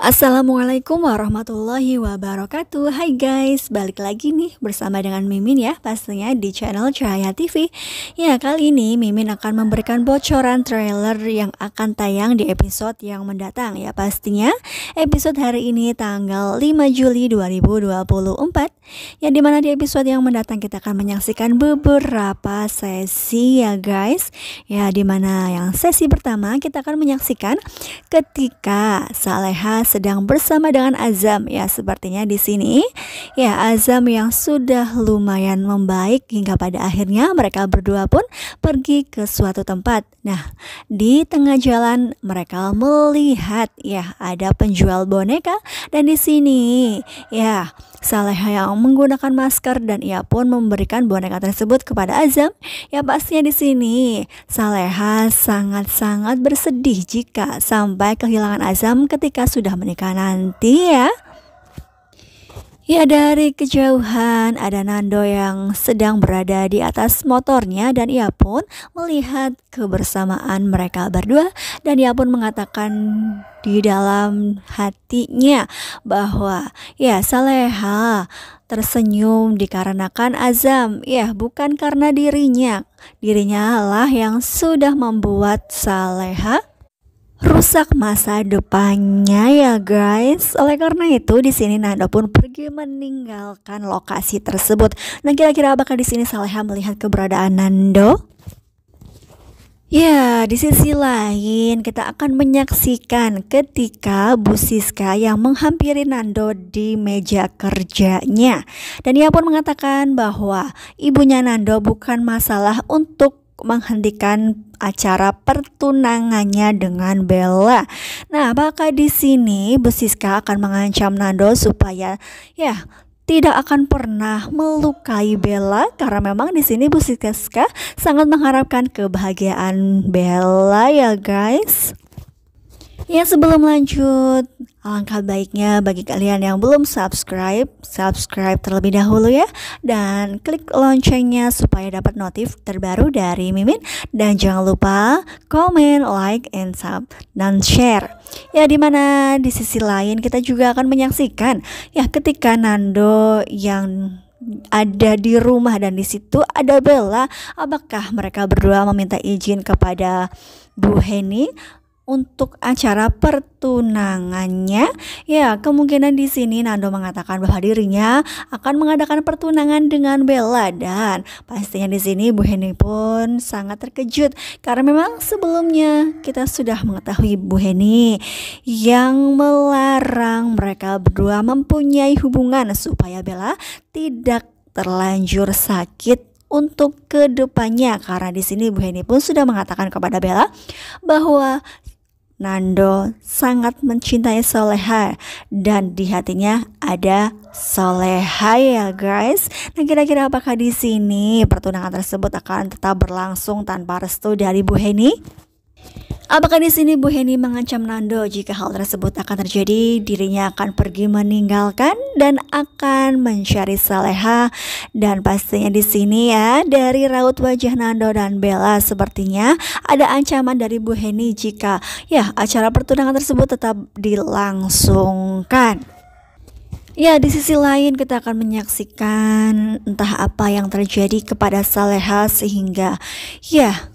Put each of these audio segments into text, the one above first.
Assalamualaikum warahmatullahi wabarakatuh Hai guys, balik lagi nih bersama dengan Mimin ya Pastinya di channel Cahaya TV Ya kali ini Mimin akan memberikan bocoran trailer yang akan tayang di episode yang mendatang ya Pastinya episode hari ini tanggal 5 Juli 2024 Ya, dimana di episode yang mendatang kita akan menyaksikan beberapa sesi ya guys Ya dimana yang sesi pertama kita akan menyaksikan ketika Saleha sedang bersama dengan Azam ya sepertinya di sini ya Azam yang sudah lumayan membaik hingga pada akhirnya mereka berdua pun pergi ke suatu tempat. Nah, di tengah jalan mereka melihat ya ada penjual boneka dan di sini ya Saleha yang menggunakan masker dan ia pun memberikan boneka tersebut kepada Azam. Ya pastinya di sini Saleha sangat-sangat bersedih jika sampai kehilangan Azam ketika sudah menikah nanti ya. Ya dari kejauhan ada Nando yang sedang berada di atas motornya dan ia pun melihat kebersamaan mereka berdua dan ia pun mengatakan di dalam hatinya bahwa ya Saleha tersenyum dikarenakan Azam ya bukan karena dirinya dirinya lah yang sudah membuat Saleha rusak masa depannya ya guys. Oleh karena itu di sini Nando pun pergi meninggalkan lokasi tersebut. Nah kira-kira apakah di sini Saleha melihat keberadaan Nando? Ya, di sisi lain kita akan menyaksikan ketika Bu Siska yang menghampiri Nando di meja kerjanya. Dan ia pun mengatakan bahwa ibunya Nando bukan masalah untuk menghentikan acara pertunangannya dengan Bella. Nah, apakah di sini Besiska akan mengancam Nando supaya ya tidak akan pernah melukai Bella karena memang di sini Besiska sangat mengharapkan kebahagiaan Bella ya guys. Ya sebelum lanjut, alangkah baiknya bagi kalian yang belum subscribe, subscribe terlebih dahulu ya dan klik loncengnya supaya dapat notif terbaru dari Mimin dan jangan lupa komen, like, and sub dan share. Ya dimana di sisi lain kita juga akan menyaksikan ya ketika Nando yang ada di rumah dan di situ ada Bella. Apakah mereka berdua meminta izin kepada Bu Heni untuk acara pertunangannya, ya kemungkinan di sini Nando mengatakan bahwa dirinya akan mengadakan pertunangan dengan Bella dan pastinya di sini Bu Heni pun sangat terkejut karena memang sebelumnya kita sudah mengetahui Bu Heni yang melarang mereka berdua mempunyai hubungan supaya Bella tidak terlanjur sakit untuk kedepannya karena di sini Bu Heni pun sudah mengatakan kepada Bella bahwa Nando sangat mencintai Soleha dan di hatinya ada Soleha ya guys. Nah kira-kira apakah di sini pertunangan tersebut akan tetap berlangsung tanpa restu dari Bu Heni? Apakah di sini Bu Heni mengancam Nando jika hal tersebut akan terjadi, dirinya akan pergi meninggalkan dan akan mencari Saleha dan pastinya di sini ya dari raut wajah Nando dan Bella sepertinya ada ancaman dari Bu Heni jika ya acara pertunangan tersebut tetap dilangsungkan. Ya, di sisi lain kita akan menyaksikan entah apa yang terjadi kepada Saleha sehingga ya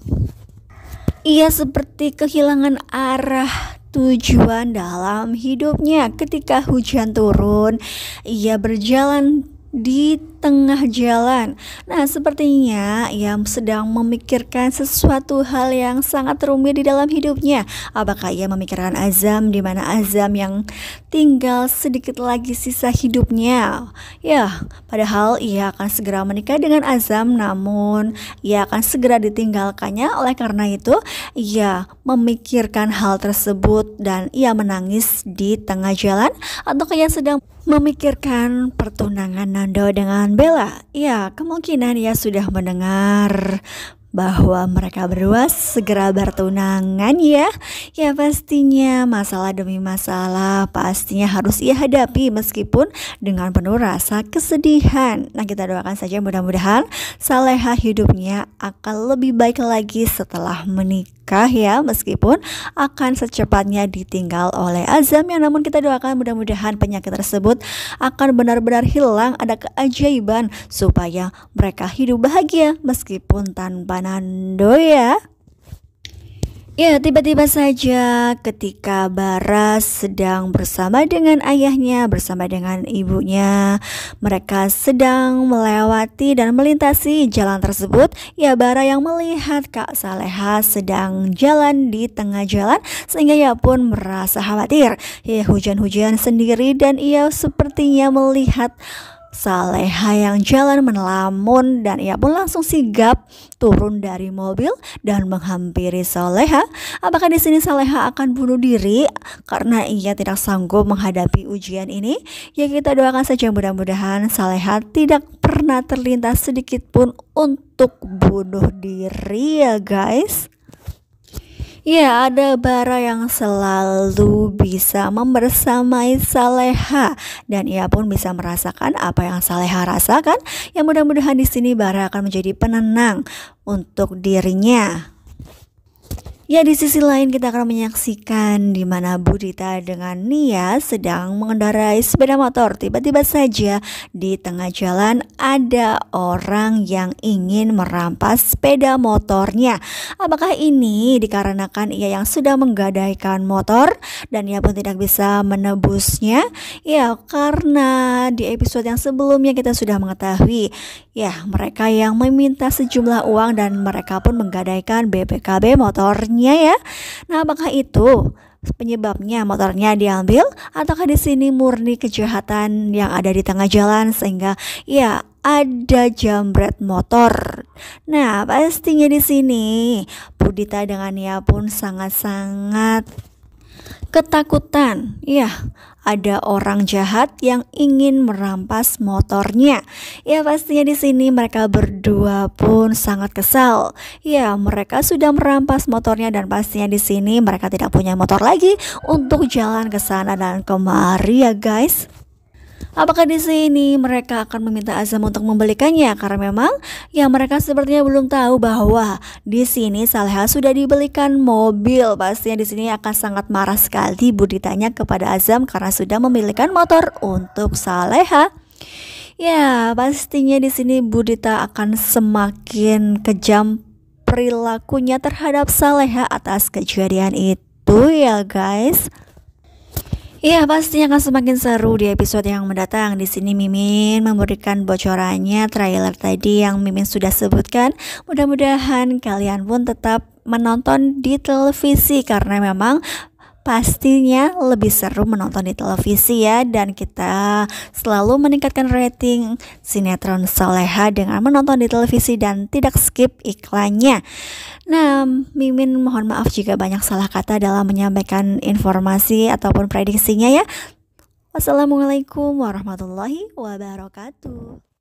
ia seperti kehilangan arah tujuan dalam hidupnya ketika hujan turun. Ia berjalan di tengah jalan. Nah, sepertinya ia sedang memikirkan sesuatu hal yang sangat rumit di dalam hidupnya. Apakah ia memikirkan azam di mana azam yang tinggal sedikit lagi sisa hidupnya? Ya, padahal ia akan segera menikah dengan azam namun ia akan segera ditinggalkannya. Oleh karena itu, ia memikirkan hal tersebut dan ia menangis di tengah jalan atau ia sedang memikirkan pertunangan Nando dengan Bella. Ya, kemungkinan ya sudah mendengar bahwa mereka berdua segera bertunangan ya. Ya pastinya masalah demi masalah pastinya harus ia hadapi meskipun dengan penuh rasa kesedihan. Nah kita doakan saja mudah-mudahan Saleha hidupnya akan lebih baik lagi setelah menikah berkah ya meskipun akan secepatnya ditinggal oleh azam ya namun kita doakan mudah-mudahan penyakit tersebut akan benar-benar hilang ada keajaiban supaya mereka hidup bahagia meskipun tanpa Nando ya. Ya, tiba-tiba saja ketika Bara sedang bersama dengan ayahnya, bersama dengan ibunya, mereka sedang melewati dan melintasi jalan tersebut. Ya, Bara yang melihat Kak Saleha sedang jalan di tengah jalan sehingga ia pun merasa khawatir. Ya, hujan-hujan sendiri dan ia sepertinya melihat Saleha yang jalan menelamun dan ia pun langsung sigap turun dari mobil dan menghampiri Saleha. Apakah di sini Saleha akan bunuh diri karena ia tidak sanggup menghadapi ujian ini? Ya kita doakan saja mudah-mudahan Saleha tidak pernah terlintas sedikit pun untuk bunuh diri ya guys. Ya, ada bara yang selalu bisa membersamai Saleha dan ia pun bisa merasakan apa yang Saleha rasakan. Yang mudah-mudahan di sini bara akan menjadi penenang untuk dirinya. Ya di sisi lain kita akan menyaksikan di mana Budita dengan Nia sedang mengendarai sepeda motor. Tiba-tiba saja di tengah jalan ada orang yang ingin merampas sepeda motornya. Apakah ini dikarenakan ia yang sudah menggadaikan motor dan ia pun tidak bisa menebusnya? Ya karena di episode yang sebelumnya kita sudah mengetahui ya mereka yang meminta sejumlah uang dan mereka pun menggadaikan BPKB motornya motornya ya. Nah, apakah itu penyebabnya motornya diambil ataukah di sini murni kejahatan yang ada di tengah jalan sehingga ya ada jambret motor. Nah, pastinya di sini Budita dengan Nia pun sangat-sangat Ketakutan, ya, ada orang jahat yang ingin merampas motornya. Ya, pastinya di sini mereka berdua pun sangat kesal. Ya, mereka sudah merampas motornya dan pastinya di sini mereka tidak punya motor lagi untuk jalan ke sana dan kemari ya, guys. Apakah di sini mereka akan meminta Azam untuk membelikannya? Karena memang ya mereka sepertinya belum tahu bahwa di sini Salha sudah dibelikan mobil. Pastinya di sini akan sangat marah sekali buditanya kepada Azam karena sudah memilikan motor untuk Saleha. Ya, pastinya di sini Budita akan semakin kejam perilakunya terhadap Saleha atas kejadian itu ya guys. Iya, pastinya akan semakin seru di episode yang mendatang. Di sini Mimin memberikan bocorannya trailer tadi yang Mimin sudah sebutkan. Mudah-mudahan kalian pun tetap menonton di televisi karena memang pastinya lebih seru menonton di televisi ya dan kita selalu meningkatkan rating sinetron soleha dengan menonton di televisi dan tidak skip iklannya. Nah, Mimin mohon maaf jika banyak salah kata dalam menyampaikan informasi ataupun prediksinya ya. Wassalamualaikum warahmatullahi wabarakatuh.